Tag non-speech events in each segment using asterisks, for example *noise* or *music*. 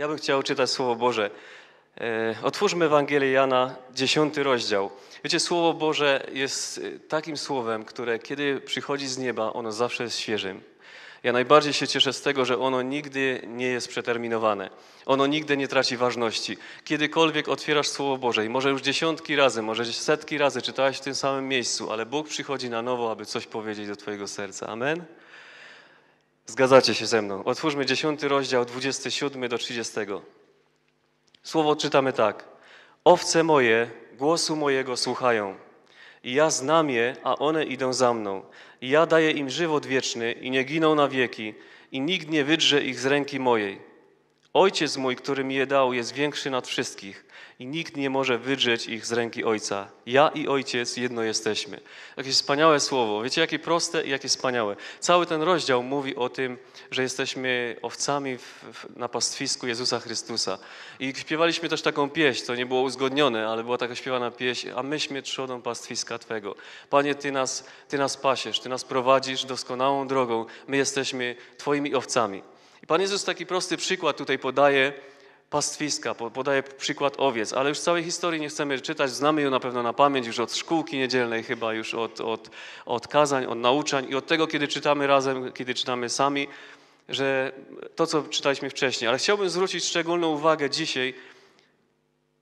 Ja bym chciał czytać Słowo Boże. E, otwórzmy Ewangelię Jana, dziesiąty rozdział. Wiecie, Słowo Boże jest e, takim słowem, które kiedy przychodzi z nieba, ono zawsze jest świeżym. Ja najbardziej się cieszę z tego, że ono nigdy nie jest przeterminowane. Ono nigdy nie traci ważności. Kiedykolwiek otwierasz Słowo Boże i może już dziesiątki razy, może setki razy czytałeś w tym samym miejscu, ale Bóg przychodzi na nowo, aby coś powiedzieć do Twojego serca. Amen? Zgadzacie się ze mną. Otwórzmy 10 rozdział 27 do 30. Słowo czytamy tak. Owce moje głosu mojego słuchają. I ja znam je, a one idą za mną. I ja daję im żywot wieczny i nie giną na wieki, i nikt nie wydrze ich z ręki mojej. Ojciec mój, który mi je dał, jest większy nad wszystkich i nikt nie może wydrzeć ich z ręki Ojca. Ja i Ojciec jedno jesteśmy. Jakie wspaniałe słowo. Wiecie, jakie proste i jakie wspaniałe. Cały ten rozdział mówi o tym, że jesteśmy owcami w, w, na pastwisku Jezusa Chrystusa. I śpiewaliśmy też taką pieśń, to nie było uzgodnione, ale była taka śpiewana pieśń, a myśmy trzodą pastwiska Twego. Panie, Ty nas, Ty nas pasiesz, Ty nas prowadzisz doskonałą drogą. My jesteśmy Twoimi owcami. I Pan Jezus taki prosty przykład tutaj podaje pastwiska, podaje przykład owiec, ale już całej historii nie chcemy czytać, znamy ją na pewno na pamięć już od szkółki niedzielnej chyba, już od, od, od kazań, od nauczań i od tego, kiedy czytamy razem, kiedy czytamy sami, że to, co czytaliśmy wcześniej. Ale chciałbym zwrócić szczególną uwagę dzisiaj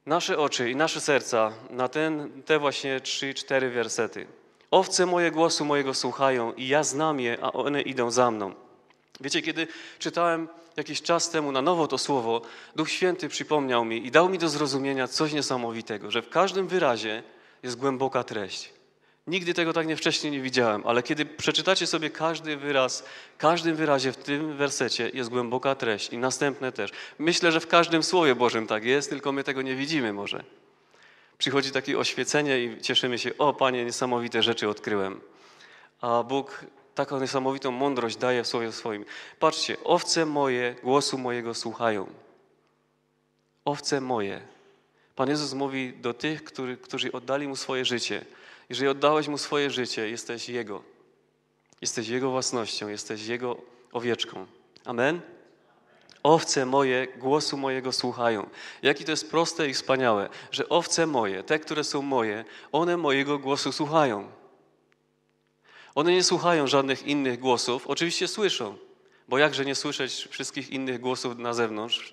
nasze oczy i nasze serca na ten, te właśnie trzy, cztery wersety. Owce moje głosu mojego słuchają i ja znam je, a one idą za mną. Wiecie, kiedy czytałem jakiś czas temu na nowo to słowo, Duch Święty przypomniał mi i dał mi do zrozumienia coś niesamowitego, że w każdym wyrazie jest głęboka treść. Nigdy tego tak nie wcześniej nie widziałem, ale kiedy przeczytacie sobie każdy wyraz, w każdym wyrazie w tym wersecie jest głęboka treść i następne też. Myślę, że w każdym Słowie Bożym tak jest, tylko my tego nie widzimy może. Przychodzi takie oświecenie i cieszymy się, o Panie, niesamowite rzeczy odkryłem. A Bóg taką niesamowitą mądrość daje w słowie swoim. Patrzcie, owce moje głosu mojego słuchają. Owce moje. Pan Jezus mówi do tych, który, którzy oddali Mu swoje życie. Jeżeli oddałeś Mu swoje życie, jesteś Jego. Jesteś Jego własnością, jesteś Jego owieczką. Amen? Owce moje głosu mojego słuchają. Jakie to jest proste i wspaniałe, że owce moje, te, które są moje, one mojego głosu słuchają. One nie słuchają żadnych innych głosów. Oczywiście słyszą, bo jakże nie słyszeć wszystkich innych głosów na zewnątrz?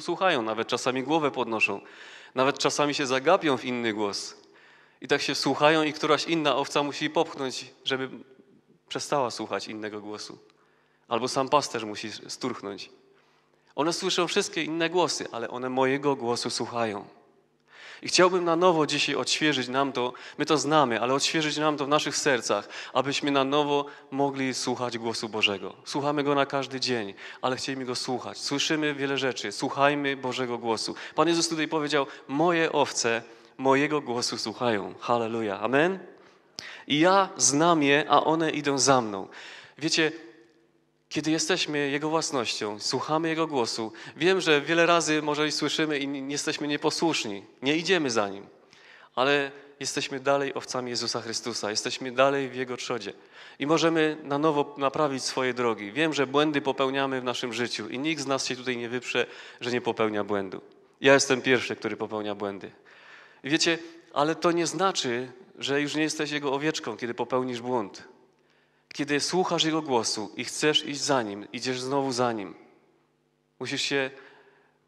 Słuchają, nawet czasami głowę podnoszą, nawet czasami się zagapią w inny głos. I tak się słuchają, i któraś inna owca musi popchnąć, żeby przestała słuchać innego głosu. Albo sam pasterz musi sturchnąć. One słyszą wszystkie inne głosy, ale one mojego głosu słuchają. I chciałbym na nowo dzisiaj odświeżyć nam to, my to znamy, ale odświeżyć nam to w naszych sercach, abyśmy na nowo mogli słuchać głosu Bożego. Słuchamy Go na każdy dzień, ale chcielibyśmy Go słuchać. Słyszymy wiele rzeczy, słuchajmy Bożego głosu. Pan Jezus tutaj powiedział, moje owce mojego głosu słuchają. Halleluja, amen? I ja znam je, a one idą za mną. Wiecie, kiedy jesteśmy Jego własnością, słuchamy Jego głosu. Wiem, że wiele razy może i słyszymy i jesteśmy nieposłuszni, nie idziemy za Nim, ale jesteśmy dalej owcami Jezusa Chrystusa, jesteśmy dalej w Jego trzodzie i możemy na nowo naprawić swoje drogi. Wiem, że błędy popełniamy w naszym życiu i nikt z nas się tutaj nie wyprze, że nie popełnia błędu. Ja jestem pierwszy, który popełnia błędy. wiecie, ale to nie znaczy, że już nie jesteś Jego owieczką, kiedy popełnisz błąd. Kiedy słuchasz Jego głosu i chcesz iść za Nim, idziesz znowu za Nim. Musisz się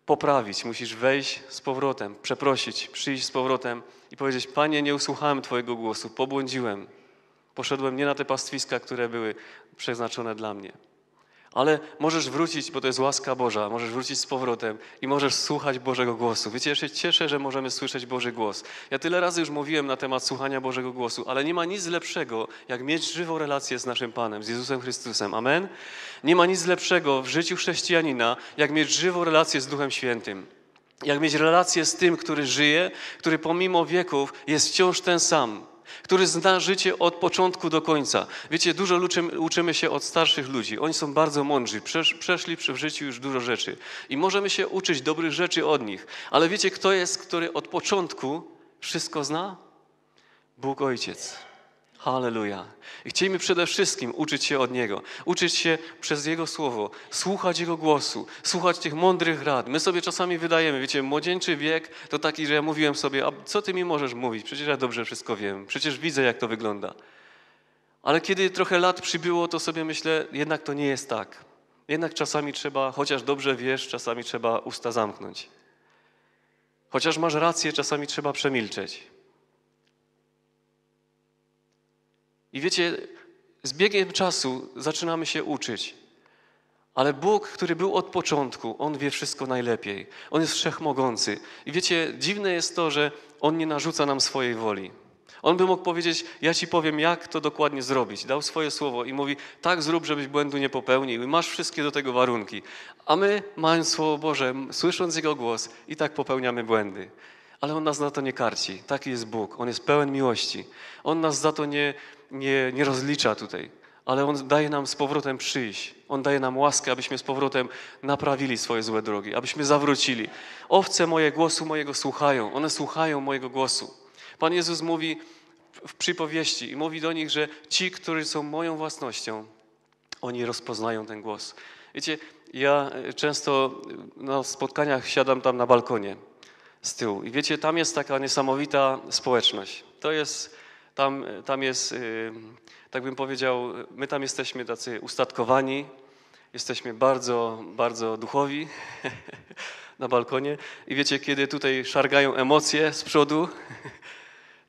poprawić, musisz wejść z powrotem, przeprosić, przyjść z powrotem i powiedzieć: Panie, nie usłuchałem Twojego głosu, pobłądziłem. Poszedłem nie na te pastwiska, które były przeznaczone dla mnie ale możesz wrócić, bo to jest łaska Boża, możesz wrócić z powrotem i możesz słuchać Bożego głosu. Wiecie, ja się cieszę, że możemy słyszeć Boży głos. Ja tyle razy już mówiłem na temat słuchania Bożego głosu, ale nie ma nic lepszego, jak mieć żywą relację z naszym Panem, z Jezusem Chrystusem. Amen? Nie ma nic lepszego w życiu chrześcijanina, jak mieć żywą relację z Duchem Świętym. Jak mieć relację z tym, który żyje, który pomimo wieków jest wciąż ten sam który zna życie od początku do końca. Wiecie, dużo uczymy, uczymy się od starszych ludzi. Oni są bardzo mądrzy, przesz, przeszli w życiu już dużo rzeczy i możemy się uczyć dobrych rzeczy od nich. Ale wiecie, kto jest, który od początku wszystko zna? Bóg Ojciec. Halleluja. I chcielibyśmy przede wszystkim uczyć się od Niego, uczyć się przez Jego Słowo, słuchać Jego głosu, słuchać tych mądrych rad. My sobie czasami wydajemy, wiecie, młodzieńczy wiek to taki, że ja mówiłem sobie, a co Ty mi możesz mówić? Przecież ja dobrze wszystko wiem, przecież widzę, jak to wygląda. Ale kiedy trochę lat przybyło, to sobie myślę, jednak to nie jest tak. Jednak czasami trzeba, chociaż dobrze wiesz, czasami trzeba usta zamknąć. Chociaż masz rację, czasami trzeba przemilczeć. I wiecie, z biegiem czasu zaczynamy się uczyć. Ale Bóg, który był od początku, On wie wszystko najlepiej. On jest wszechmogący. I wiecie, dziwne jest to, że On nie narzuca nam swojej woli. On by mógł powiedzieć, ja ci powiem, jak to dokładnie zrobić. Dał swoje słowo i mówi, tak zrób, żebyś błędu nie popełnił i masz wszystkie do tego warunki. A my, mając Słowo Boże, słysząc Jego głos, i tak popełniamy błędy. Ale On nas na to nie karci. Taki jest Bóg. On jest pełen miłości. On nas za to nie, nie, nie rozlicza tutaj, ale On daje nam z powrotem przyjść. On daje nam łaskę, abyśmy z powrotem naprawili swoje złe drogi, abyśmy zawrócili. Owce moje głosu mojego słuchają, one słuchają mojego głosu. Pan Jezus mówi w przypowieści i mówi do nich, że ci, którzy są moją własnością, oni rozpoznają ten głos. Wiecie, ja e, często e, na spotkaniach siadam tam na balkonie z tyłu i wiecie, tam jest taka niesamowita społeczność. To jest tam, tam jest, y, tak bym powiedział, my tam jesteśmy tacy ustatkowani, jesteśmy bardzo, bardzo duchowi *laughs* na balkonie. I wiecie, kiedy tutaj szargają emocje z przodu,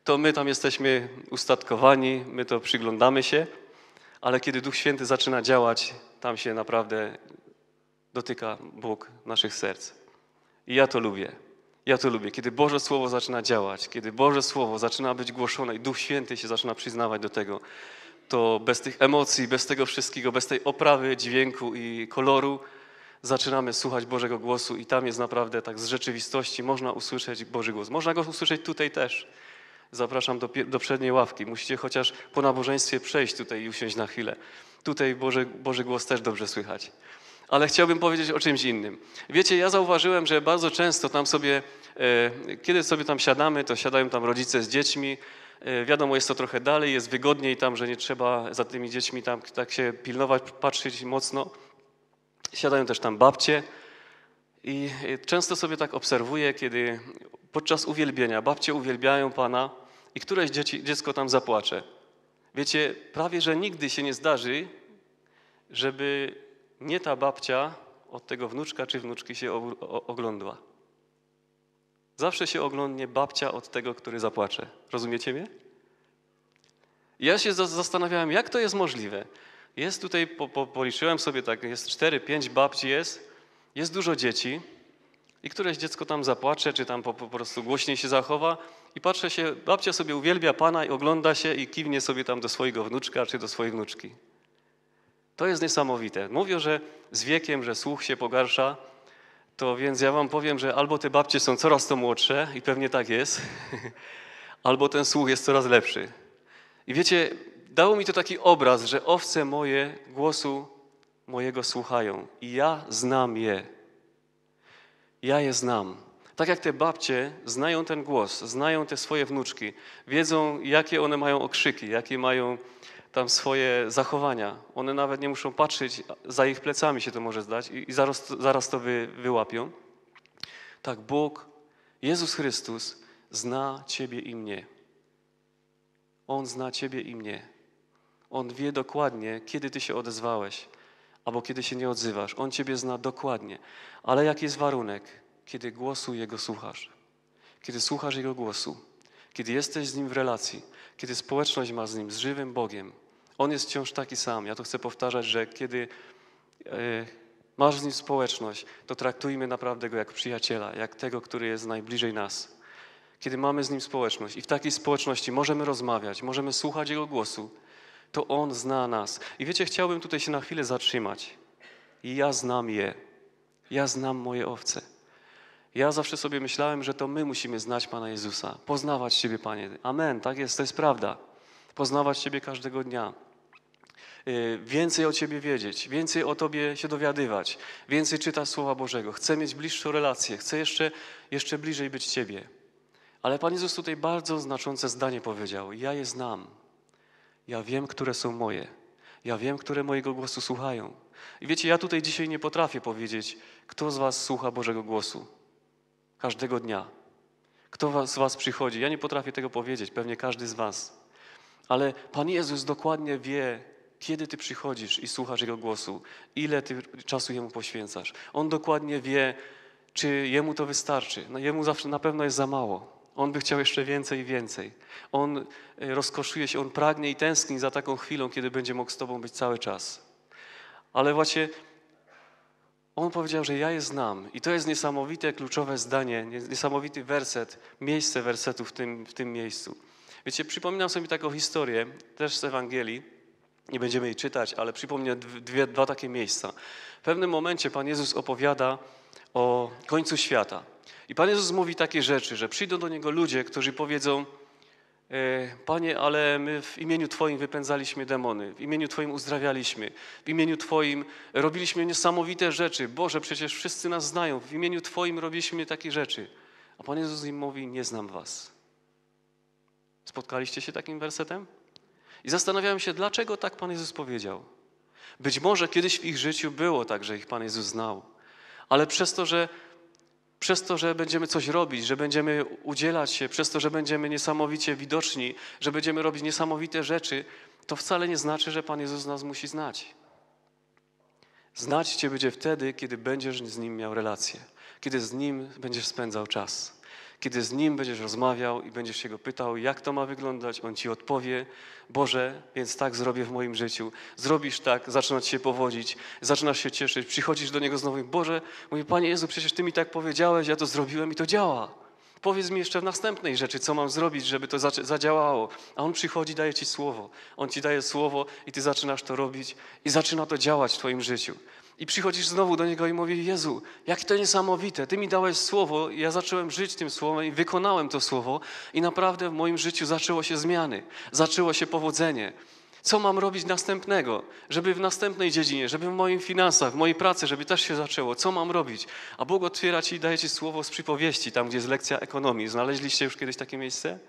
to my tam jesteśmy ustatkowani, my to przyglądamy się, ale kiedy Duch Święty zaczyna działać, tam się naprawdę dotyka Bóg naszych serc. I ja to lubię. Ja to lubię, kiedy Boże Słowo zaczyna działać, kiedy Boże Słowo zaczyna być głoszone i Duch Święty się zaczyna przyznawać do tego, to bez tych emocji, bez tego wszystkiego, bez tej oprawy dźwięku i koloru zaczynamy słuchać Bożego głosu i tam jest naprawdę tak z rzeczywistości można usłyszeć Boży głos. Można go usłyszeć tutaj też. Zapraszam do, do przedniej ławki. Musicie chociaż po nabożeństwie przejść tutaj i usiąść na chwilę. Tutaj Boży, Boży głos też dobrze słychać ale chciałbym powiedzieć o czymś innym. Wiecie, ja zauważyłem, że bardzo często tam sobie, e, kiedy sobie tam siadamy, to siadają tam rodzice z dziećmi. E, wiadomo, jest to trochę dalej, jest wygodniej tam, że nie trzeba za tymi dziećmi tam tak się pilnować, patrzeć mocno. Siadają też tam babcie. I e, często sobie tak obserwuję, kiedy podczas uwielbienia babcie uwielbiają Pana i któreś dzieci, dziecko tam zapłacze. Wiecie, prawie że nigdy się nie zdarzy, żeby nie ta babcia od tego wnuczka czy wnuczki się oglądła. Zawsze się oglądnie babcia od tego, który zapłacze. Rozumiecie mnie? Ja się zastanawiałem, jak to jest możliwe. Jest tutaj, po, po, policzyłem sobie tak, jest cztery, pięć babci jest, jest dużo dzieci i któreś dziecko tam zapłacze, czy tam po, po prostu głośniej się zachowa i patrzę się, babcia sobie uwielbia Pana i ogląda się i kiwnie sobie tam do swojego wnuczka, czy do swojej wnuczki. To jest niesamowite. Mówią, że z wiekiem, że słuch się pogarsza, to więc ja wam powiem, że albo te babcie są coraz to młodsze i pewnie tak jest, *laughs* albo ten słuch jest coraz lepszy. I wiecie, dało mi to taki obraz, że owce moje głosu mojego słuchają i ja znam je. Ja je znam. Tak jak te babcie znają ten głos, znają te swoje wnuczki, wiedzą, jakie one mają okrzyki, jakie mają tam swoje zachowania. One nawet nie muszą patrzeć, za ich plecami się to może zdać i, i zaraz, zaraz to wy, wyłapią. Tak, Bóg, Jezus Chrystus zna Ciebie i mnie. On zna Ciebie i mnie. On wie dokładnie, kiedy Ty się odezwałeś albo kiedy się nie odzywasz. On Ciebie zna dokładnie. Ale jaki jest warunek? Kiedy głosu Jego słuchasz. Kiedy słuchasz Jego głosu kiedy jesteś z Nim w relacji, kiedy społeczność ma z Nim, z żywym Bogiem, On jest wciąż taki sam. Ja to chcę powtarzać, że kiedy e, masz z Nim społeczność, to traktujmy naprawdę Go jak przyjaciela, jak tego, który jest najbliżej nas. Kiedy mamy z Nim społeczność i w takiej społeczności możemy rozmawiać, możemy słuchać Jego głosu, to On zna nas. I wiecie, chciałbym tutaj się na chwilę zatrzymać. I ja znam je. Ja znam moje owce. Ja zawsze sobie myślałem, że to my musimy znać Pana Jezusa, poznawać Ciebie, Panie. Amen, tak jest, to jest prawda. Poznawać Ciebie każdego dnia. Y, więcej o Ciebie wiedzieć, więcej o Tobie się dowiadywać, więcej czytać Słowa Bożego. Chcę mieć bliższą relację, chcę jeszcze, jeszcze bliżej być Ciebie. Ale Pan Jezus tutaj bardzo znaczące zdanie powiedział: Ja je znam. Ja wiem, które są moje. Ja wiem, które mojego głosu słuchają. I wiecie, ja tutaj dzisiaj nie potrafię powiedzieć, kto z Was słucha Bożego głosu. Każdego dnia. Kto z Was przychodzi? Ja nie potrafię tego powiedzieć, pewnie każdy z Was. Ale Pan Jezus dokładnie wie, kiedy Ty przychodzisz i słuchasz Jego głosu, ile Ty czasu Jemu poświęcasz. On dokładnie wie, czy Jemu to wystarczy. No, jemu zawsze na pewno jest za mało. On by chciał jeszcze więcej i więcej. On e, rozkoszuje się, on pragnie i tęskni za taką chwilą, kiedy będzie mógł z Tobą być cały czas. Ale właśnie on powiedział, że ja je znam. I to jest niesamowite, kluczowe zdanie, niesamowity werset, miejsce wersetu w tym, w tym miejscu. Wiecie, przypominam sobie taką historię, też z Ewangelii. Nie będziemy jej czytać, ale przypomnę dwie, dwa takie miejsca. W pewnym momencie Pan Jezus opowiada o końcu świata. I Pan Jezus mówi takie rzeczy, że przyjdą do Niego ludzie, którzy powiedzą, E, Panie, ale my w imieniu Twoim wypędzaliśmy demony, w imieniu Twoim uzdrawialiśmy, w imieniu Twoim robiliśmy niesamowite rzeczy. Boże, przecież wszyscy nas znają, w imieniu Twoim robiliśmy takie rzeczy. A Pan Jezus im mówi: Nie znam Was. Spotkaliście się takim wersetem? I zastanawiałem się, dlaczego tak Pan Jezus powiedział. Być może kiedyś w ich życiu było tak, że ich Pan Jezus znał, ale przez to, że przez to, że będziemy coś robić, że będziemy udzielać się, przez to, że będziemy niesamowicie widoczni, że będziemy robić niesamowite rzeczy, to wcale nie znaczy, że Pan Jezus nas musi znać. Znać Cię będzie wtedy, kiedy będziesz z Nim miał relację, kiedy z Nim będziesz spędzał czas. Kiedy z Nim będziesz rozmawiał i będziesz się Go pytał, jak to ma wyglądać, On Ci odpowie, Boże, więc tak zrobię w moim życiu. Zrobisz tak, zaczynasz się powodzić, zaczynasz się cieszyć, przychodzisz do Niego znowu i Boże, mówi, Panie Jezu, przecież Ty mi tak powiedziałeś, ja to zrobiłem i to działa. Powiedz mi jeszcze w następnej rzeczy, co mam zrobić, żeby to zadziałało. A on przychodzi, daje ci słowo. On ci daje słowo i ty zaczynasz to robić i zaczyna to działać w twoim życiu. I przychodzisz znowu do Niego i mówi, Jezu, jak to niesamowite, Ty mi dałeś słowo, ja zacząłem żyć tym słowem i wykonałem to słowo i naprawdę w moim życiu zaczęło się zmiany, zaczęło się powodzenie. Co mam robić następnego, żeby w następnej dziedzinie, żeby w moich finansach, w mojej pracy, żeby też się zaczęło? Co mam robić? A Bóg otwiera Ci i daje Ci słowo z przypowieści, tam gdzie jest lekcja ekonomii. Znaleźliście już kiedyś takie miejsce?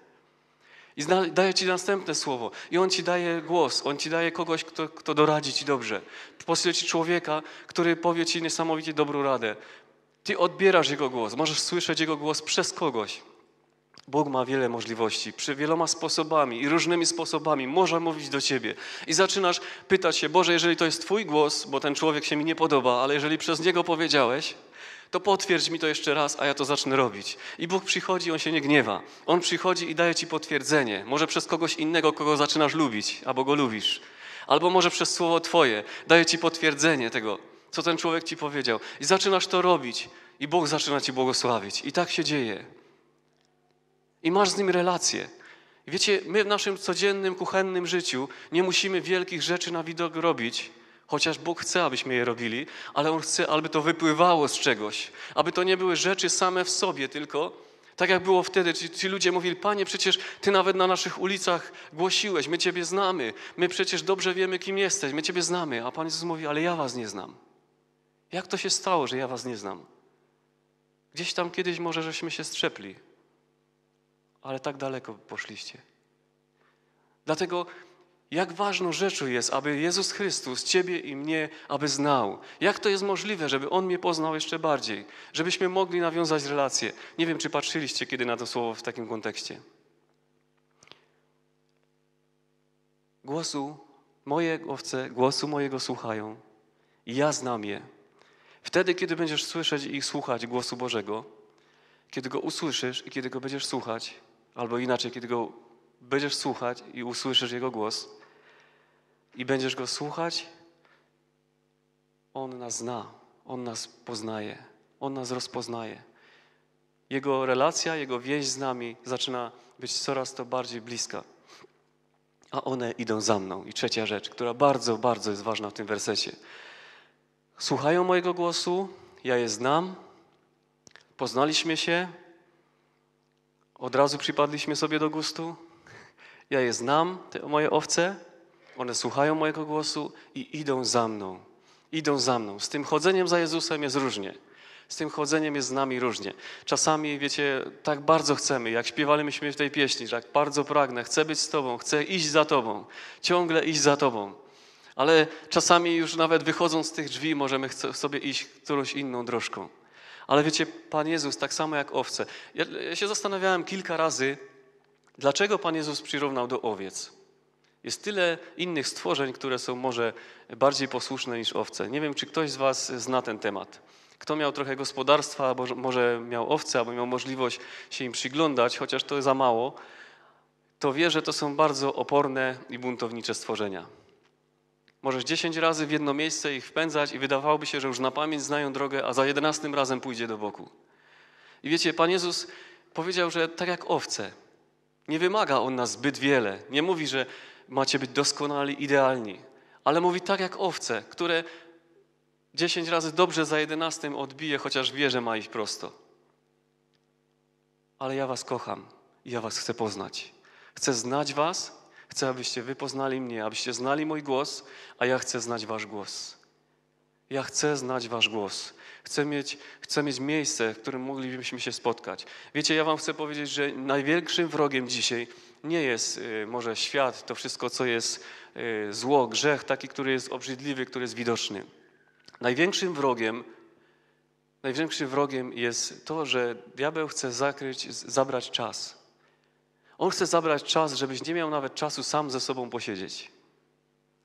I daje ci następne słowo. I on ci daje głos, on ci daje kogoś, kto, kto doradzi ci dobrze. Pośle ci człowieka, który powie ci niesamowicie dobrą radę. Ty odbierasz jego głos, możesz słyszeć jego głos przez kogoś. Bóg ma wiele możliwości, przy wieloma sposobami i różnymi sposobami może mówić do ciebie. I zaczynasz pytać się, Boże, jeżeli to jest Twój głos, bo ten człowiek się mi nie podoba, ale jeżeli przez niego powiedziałeś, to potwierdź mi to jeszcze raz, a ja to zacznę robić. I Bóg przychodzi, on się nie gniewa. On przychodzi i daje ci potwierdzenie. Może przez kogoś innego, kogo zaczynasz lubić, albo go lubisz. Albo może przez słowo Twoje daje ci potwierdzenie tego, co ten człowiek ci powiedział. I zaczynasz to robić, i Bóg zaczyna ci błogosławić. I tak się dzieje. I masz z nim relację. Wiecie, my w naszym codziennym, kuchennym życiu nie musimy wielkich rzeczy na widok robić, Chociaż Bóg chce, abyśmy je robili, ale On chce, aby to wypływało z czegoś. Aby to nie były rzeczy same w sobie, tylko tak jak było wtedy. Ci, ci ludzie mówili, Panie, przecież Ty nawet na naszych ulicach głosiłeś, my Ciebie znamy, my przecież dobrze wiemy, kim jesteś, my Ciebie znamy. A Pan Jezus mówi, ale ja Was nie znam. Jak to się stało, że ja Was nie znam? Gdzieś tam kiedyś może żeśmy się strzepli, ale tak daleko poszliście. Dlatego jak ważną rzeczą jest, aby Jezus Chrystus Ciebie i mnie, aby znał. Jak to jest możliwe, żeby On mnie poznał jeszcze bardziej, żebyśmy mogli nawiązać relacje. Nie wiem, czy patrzyliście kiedy na to słowo w takim kontekście. Głosu moje owce, głosu mojego słuchają i ja znam je. Wtedy, kiedy będziesz słyszeć i słuchać głosu Bożego, kiedy go usłyszysz i kiedy go będziesz słuchać, albo inaczej, kiedy go będziesz słuchać i usłyszysz Jego głos, i będziesz Go słuchać, On nas zna, On nas poznaje, On nas rozpoznaje. Jego relacja, Jego więź z nami zaczyna być coraz to bardziej bliska. A one idą za mną. I trzecia rzecz, która bardzo, bardzo jest ważna w tym wersecie. Słuchają mojego głosu, ja je znam, poznaliśmy się, od razu przypadliśmy sobie do gustu. Ja je znam, te moje owce, one słuchają mojego głosu i idą za mną. Idą za mną. Z tym chodzeniem za Jezusem jest różnie. Z tym chodzeniem jest z nami różnie. Czasami, wiecie, tak bardzo chcemy, jak śpiewaliśmy w tej pieśni, że tak bardzo pragnę, chcę być z Tobą, chcę iść za Tobą, ciągle iść za Tobą. Ale czasami już nawet wychodząc z tych drzwi możemy sobie iść którąś inną drożką. Ale wiecie, Pan Jezus, tak samo jak owce. Ja, ja się zastanawiałem kilka razy, dlaczego Pan Jezus przyrównał do owiec. Jest tyle innych stworzeń, które są może bardziej posłuszne niż owce. Nie wiem, czy ktoś z Was zna ten temat. Kto miał trochę gospodarstwa, albo może miał owce, albo miał możliwość się im przyglądać, chociaż to za mało, to wie, że to są bardzo oporne i buntownicze stworzenia. Możesz 10 razy w jedno miejsce ich wpędzać i wydawałoby się, że już na pamięć znają drogę, a za 11 razem pójdzie do boku. I wiecie, Pan Jezus powiedział, że tak jak owce, nie wymaga on nas zbyt wiele. Nie mówi, że macie być doskonali, idealni. Ale mówi tak jak owce, które dziesięć razy dobrze za jedenastym odbije, chociaż wie, że ma ich prosto. Ale ja was kocham i ja was chcę poznać. Chcę znać was, chcę, abyście wy poznali mnie, abyście znali mój głos, a ja chcę znać wasz głos. Ja chcę znać wasz głos. Chcę mieć, chcę mieć miejsce, w którym moglibyśmy się spotkać. Wiecie, ja wam chcę powiedzieć, że największym wrogiem dzisiaj nie jest y, może świat, to wszystko, co jest y, zło, grzech, taki, który jest obrzydliwy, który jest widoczny. Największym wrogiem, największym wrogiem jest to, że diabeł chce zakryć, zabrać czas. On chce zabrać czas, żebyś nie miał nawet czasu sam ze sobą posiedzieć.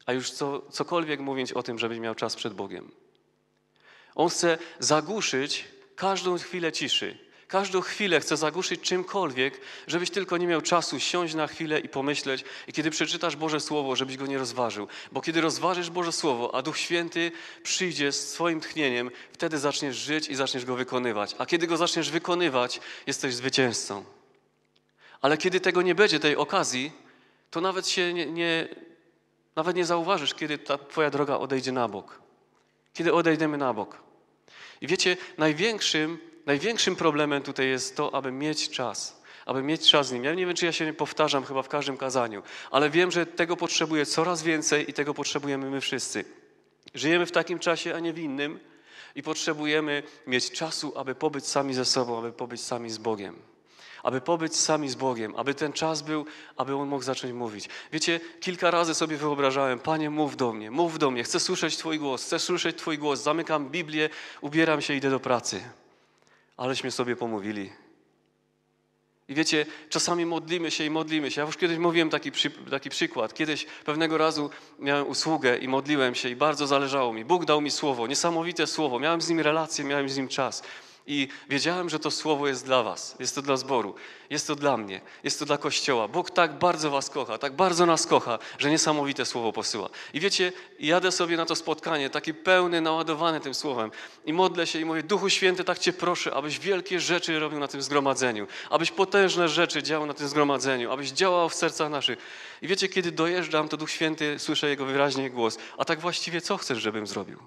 A już co, cokolwiek mówić o tym, żebyś miał czas przed Bogiem. On chce zagłuszyć każdą chwilę ciszy, Każdą chwilę chce zagłuszyć czymkolwiek, żebyś tylko nie miał czasu siąść na chwilę i pomyśleć. I kiedy przeczytasz Boże Słowo, żebyś go nie rozważył. Bo kiedy rozważysz Boże Słowo, a Duch Święty przyjdzie z swoim tchnieniem, wtedy zaczniesz żyć i zaczniesz go wykonywać. A kiedy go zaczniesz wykonywać, jesteś zwycięzcą. Ale kiedy tego nie będzie, tej okazji, to nawet się nie, nie nawet nie zauważysz, kiedy ta Twoja droga odejdzie na bok. Kiedy odejdziemy na bok. I wiecie, największym największym problemem tutaj jest to, aby mieć czas aby mieć czas z Nim. Ja nie wiem, czy ja się powtarzam chyba w każdym kazaniu, ale wiem, że tego potrzebuje coraz więcej i tego potrzebujemy my wszyscy. Żyjemy w takim czasie, a nie w innym i potrzebujemy mieć czasu, aby pobyć sami ze sobą, aby pobyć sami z Bogiem. Aby pobyć sami z Bogiem, aby ten czas był, aby On mógł zacząć mówić. Wiecie, kilka razy sobie wyobrażałem, Panie, mów do mnie, mów do mnie, chcę słyszeć Twój głos, chcę słyszeć Twój głos, zamykam Biblię, ubieram się, idę do pracy aleśmy sobie pomówili. I wiecie, czasami modlimy się i modlimy się. Ja już kiedyś mówiłem taki, przy, taki przykład. Kiedyś pewnego razu miałem usługę i modliłem się i bardzo zależało mi. Bóg dał mi słowo, niesamowite słowo. Miałem z nim relację, miałem z nim czas. I wiedziałem, że to słowo jest dla Was, jest to dla zboru, jest to dla mnie, jest to dla Kościoła. Bóg tak bardzo Was kocha, tak bardzo nas kocha, że niesamowite słowo posyła. I wiecie, jadę sobie na to spotkanie, taki pełny, naładowany tym słowem, i modlę się i mówię: Duchu Święty, tak Cię proszę, abyś wielkie rzeczy robił na tym zgromadzeniu, abyś potężne rzeczy działał na tym zgromadzeniu, abyś działał w sercach naszych. I wiecie, kiedy dojeżdżam, to Duch Święty słyszę Jego wyraźnie głos. A tak właściwie co chcesz, żebym zrobił?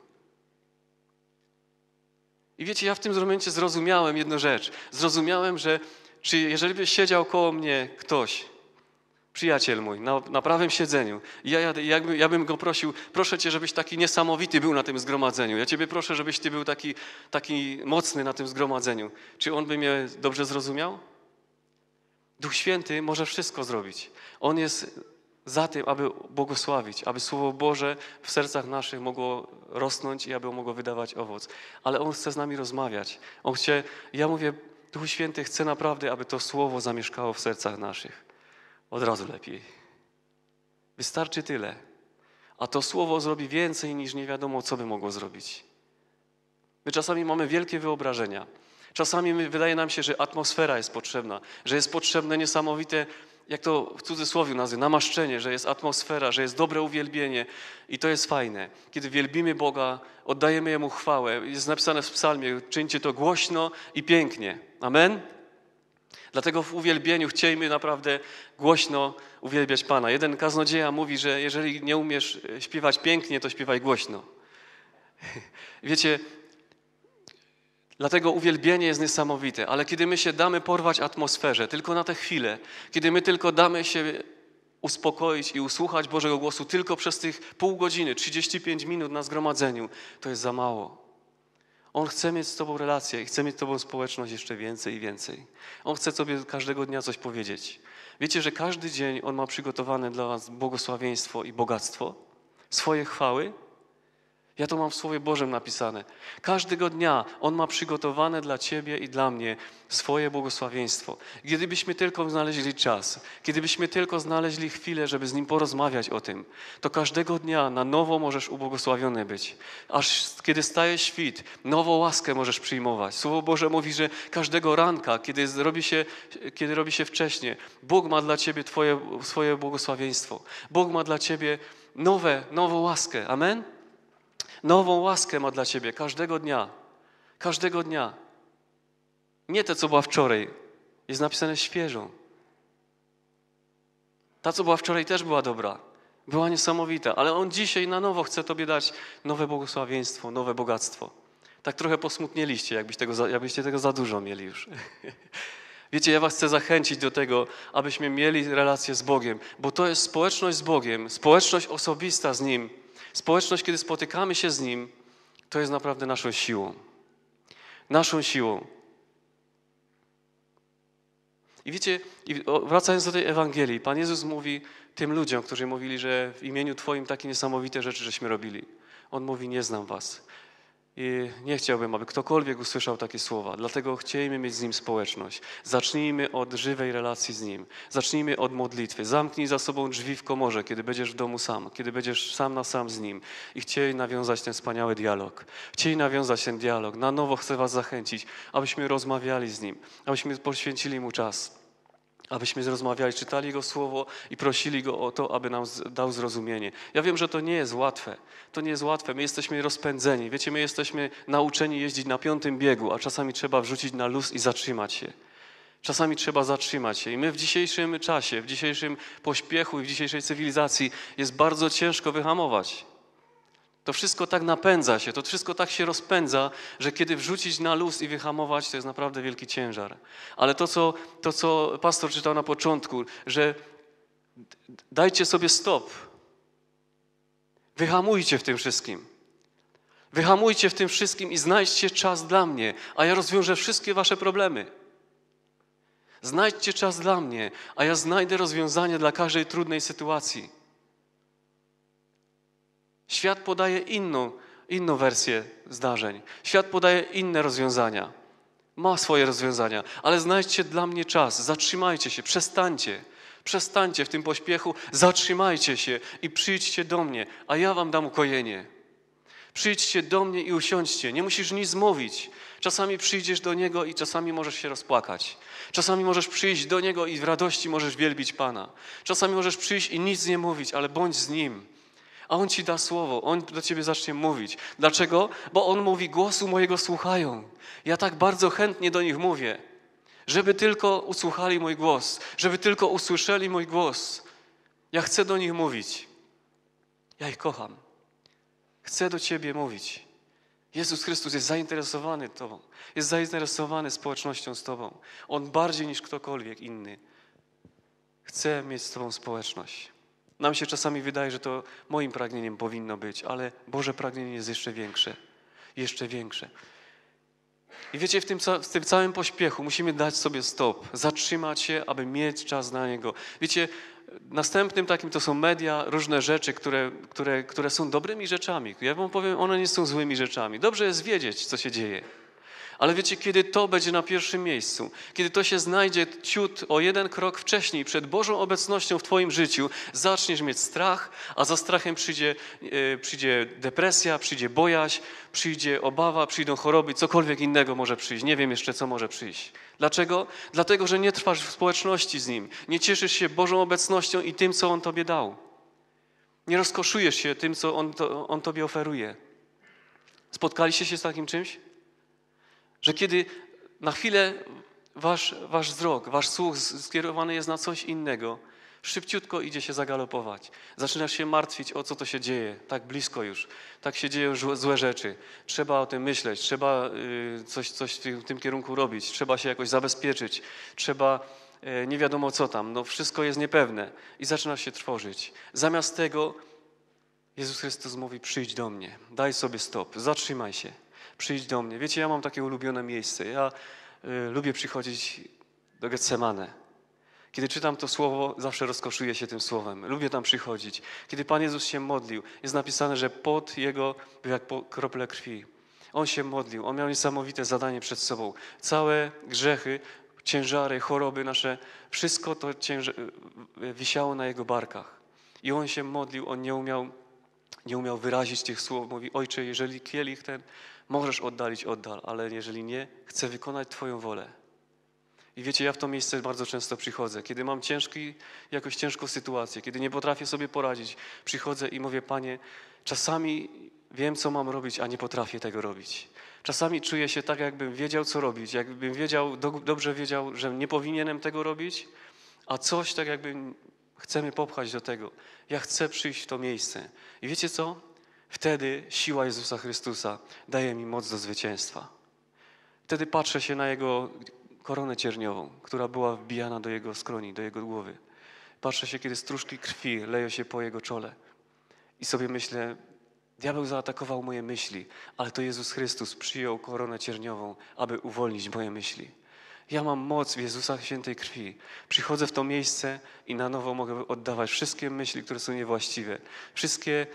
I wiecie, ja w tym momencie zrozumiałem jedną rzecz. Zrozumiałem, że czy jeżeli by siedział koło mnie ktoś, przyjaciel mój, na, na prawym siedzeniu, i ja, ja, ja bym go prosił, proszę cię, żebyś taki niesamowity był na tym zgromadzeniu. Ja ciebie proszę, żebyś ty był taki, taki mocny na tym zgromadzeniu. Czy on by mnie dobrze zrozumiał? Duch Święty może wszystko zrobić. On jest za tym, aby błogosławić, aby Słowo Boże w sercach naszych mogło rosnąć i aby mogło wydawać owoc. Ale On chce z nami rozmawiać. On chce, ja mówię, Duch Święty chce naprawdę, aby to Słowo zamieszkało w sercach naszych. Od razu lepiej. Wystarczy tyle. A to Słowo zrobi więcej niż nie wiadomo, co by mogło zrobić. My czasami mamy wielkie wyobrażenia. Czasami wydaje nam się, że atmosfera jest potrzebna, że jest potrzebne niesamowite jak to w cudzysłowie nazywa, namaszczenie, że jest atmosfera, że jest dobre uwielbienie i to jest fajne. Kiedy wielbimy Boga, oddajemy Jemu chwałę. Jest napisane w psalmie, czyńcie to głośno i pięknie. Amen? Dlatego w uwielbieniu chciejmy naprawdę głośno uwielbiać Pana. Jeden kaznodzieja mówi, że jeżeli nie umiesz śpiewać pięknie, to śpiewaj głośno. *laughs* Wiecie, Dlatego uwielbienie jest niesamowite, ale kiedy my się damy porwać atmosferze, tylko na tę chwilę, kiedy my tylko damy się uspokoić i usłuchać Bożego głosu tylko przez tych pół godziny, 35 minut na zgromadzeniu, to jest za mało. On chce mieć z Tobą relację i chce mieć z Tobą społeczność jeszcze więcej i więcej. On chce Tobie każdego dnia coś powiedzieć. Wiecie, że każdy dzień On ma przygotowane dla Was błogosławieństwo i bogactwo, swoje chwały, ja to mam w Słowie Bożym napisane. Każdego dnia On ma przygotowane dla Ciebie i dla mnie swoje błogosławieństwo. Gdybyśmy tylko znaleźli czas, kiedybyśmy tylko znaleźli chwilę, żeby z Nim porozmawiać o tym, to każdego dnia na nowo możesz ubłogosławiony być. Aż kiedy staje świt, nową łaskę możesz przyjmować. Słowo Boże mówi, że każdego ranka, kiedy robi się, kiedy robi się wcześnie, Bóg ma dla Ciebie twoje, swoje błogosławieństwo. Bóg ma dla Ciebie nowe, nową łaskę. Amen? Nową łaskę ma dla ciebie każdego dnia. Każdego dnia. Nie te, co była wczoraj. Jest napisane świeżą. Ta, co była wczoraj, też była dobra. Była niesamowita, ale On dzisiaj na nowo chce Tobie dać nowe błogosławieństwo, nowe bogactwo. Tak trochę posmutnieliście, jakbyś tego, jakbyście tego za dużo mieli już. *laughs* Wiecie, ja Was chcę zachęcić do tego, abyśmy mieli relację z Bogiem, bo to jest społeczność z Bogiem, społeczność osobista z Nim Społeczność, kiedy spotykamy się z Nim, to jest naprawdę naszą siłą. Naszą siłą. I wiecie, wracając do tej Ewangelii, Pan Jezus mówi tym ludziom, którzy mówili, że w imieniu Twoim takie niesamowite rzeczy żeśmy robili. On mówi, nie znam was. I nie chciałbym, aby ktokolwiek usłyszał takie słowa. Dlatego chcielibyśmy mieć z Nim społeczność. Zacznijmy od żywej relacji z Nim. Zacznijmy od modlitwy. Zamknij za sobą drzwi w komorze, kiedy będziesz w domu sam, kiedy będziesz sam na sam z Nim. I chciej nawiązać ten wspaniały dialog. Chcieli nawiązać ten dialog. Na nowo chcę Was zachęcić, abyśmy rozmawiali z Nim, abyśmy poświęcili Mu czas abyśmy rozmawiali, czytali Jego Słowo i prosili Go o to, aby nam dał zrozumienie. Ja wiem, że to nie jest łatwe. To nie jest łatwe. My jesteśmy rozpędzeni. Wiecie, my jesteśmy nauczeni jeździć na piątym biegu, a czasami trzeba wrzucić na luz i zatrzymać się. Czasami trzeba zatrzymać się. I my w dzisiejszym czasie, w dzisiejszym pośpiechu i w dzisiejszej cywilizacji jest bardzo ciężko wyhamować. To wszystko tak napędza się, to wszystko tak się rozpędza, że kiedy wrzucić na luz i wyhamować, to jest naprawdę wielki ciężar. Ale to, co, to, co pastor czytał na początku, że dajcie sobie stop. Wyhamujcie w tym wszystkim. Wyhamujcie w tym wszystkim i znajdźcie czas dla mnie, a ja rozwiążę wszystkie wasze problemy. Znajdźcie czas dla mnie, a ja znajdę rozwiązanie dla każdej trudnej sytuacji. Świat podaje inną, inną wersję zdarzeń. Świat podaje inne rozwiązania. Ma swoje rozwiązania, ale znajdźcie dla mnie czas, zatrzymajcie się, przestańcie. Przestańcie w tym pośpiechu, zatrzymajcie się i przyjdźcie do mnie, a ja wam dam ukojenie. Przyjdźcie do mnie i usiądźcie. Nie musisz nic mówić. Czasami przyjdziesz do Niego i czasami możesz się rozpłakać. Czasami możesz przyjść do Niego i w radości możesz wielbić Pana. Czasami możesz przyjść i nic nie mówić, ale bądź z Nim a On ci da słowo, On do ciebie zacznie mówić. Dlaczego? Bo On mówi: Głosu mojego słuchają. Ja tak bardzo chętnie do nich mówię, żeby tylko usłuchali mój głos, żeby tylko usłyszeli mój głos. Ja chcę do nich mówić. Ja ich kocham. Chcę do ciebie mówić. Jezus Chrystus jest zainteresowany Tobą, jest zainteresowany społecznością z Tobą. On bardziej niż ktokolwiek inny chce mieć z Tobą społeczność. Nam się czasami wydaje, że to moim pragnieniem powinno być, ale Boże pragnienie jest jeszcze większe. Jeszcze większe. I wiecie, w tym, w tym, całym pośpiechu musimy dać sobie stop, zatrzymać się, aby mieć czas na niego. Wiecie, następnym takim to są media, różne rzeczy, które, które, które są dobrymi rzeczami. Ja wam powiem, one nie są złymi rzeczami. Dobrze jest wiedzieć, co się dzieje. Ale wiecie, kiedy to będzie na pierwszym miejscu, kiedy to się znajdzie ciut o jeden krok wcześniej, przed Bożą obecnością w Twoim życiu, zaczniesz mieć strach, a za strachem przyjdzie, yy, przyjdzie depresja, przyjdzie bojaźń, przyjdzie obawa, przyjdą choroby, cokolwiek innego może przyjść. Nie wiem jeszcze, co może przyjść. Dlaczego? Dlatego, że nie trwasz w społeczności z Nim, nie cieszysz się Bożą obecnością i tym, co On Tobie dał. Nie rozkoszujesz się tym, co On, to, on Tobie oferuje. Spotkaliście się z takim czymś? Że kiedy na chwilę wasz, wasz wzrok, wasz słuch skierowany jest na coś innego, szybciutko idzie się zagalopować. Zaczynasz się martwić, o co to się dzieje, tak blisko już, tak się dzieją złe rzeczy. Trzeba o tym myśleć, trzeba y, coś, coś w, tym, w tym kierunku robić, trzeba się jakoś zabezpieczyć, trzeba y, nie wiadomo co tam, no wszystko jest niepewne i zaczynasz się trwożyć. Zamiast tego Jezus Chrystus mówi: przyjdź do mnie, daj sobie stop, zatrzymaj się przyjdź do mnie. Wiecie, ja mam takie ulubione miejsce. Ja y, lubię przychodzić do Getsemane. Kiedy czytam to słowo, zawsze rozkoszuję się tym słowem. Lubię tam przychodzić. Kiedy Pan Jezus się modlił, jest napisane, że pod Jego był jak po krople krwi. On się modlił, On miał niesamowite zadanie przed sobą. Całe grzechy, ciężary, choroby nasze, wszystko to cięż... wisiało na Jego barkach. I On się modlił, On nie umiał, nie umiał wyrazić tych słów. Mówi, Ojcze, jeżeli kielich ten możesz oddalić, oddal, ale jeżeli nie, chcę wykonać Twoją wolę. I wiecie, ja w to miejsce bardzo często przychodzę. Kiedy mam ciężki, jakoś ciężką sytuację, kiedy nie potrafię sobie poradzić, przychodzę i mówię, Panie, czasami wiem, co mam robić, a nie potrafię tego robić. Czasami czuję się tak, jakbym wiedział, co robić, jakbym wiedział, do, dobrze wiedział, że nie powinienem tego robić, a coś tak jakby chcemy popchać do tego. Ja chcę przyjść w to miejsce. I wiecie co? Wtedy siła Jezusa Chrystusa daje mi moc do zwycięstwa. Wtedy patrzę się na Jego koronę cierniową, która była wbijana do Jego skroni, do Jego głowy. Patrzę się, kiedy stróżki krwi leją się po Jego czole. I sobie myślę, diabeł zaatakował moje myśli, ale to Jezus Chrystus przyjął koronę cierniową, aby uwolnić moje myśli. Ja mam moc w Jezusa Świętej Krwi. Przychodzę w to miejsce i na nowo mogę oddawać wszystkie myśli, które są niewłaściwe, wszystkie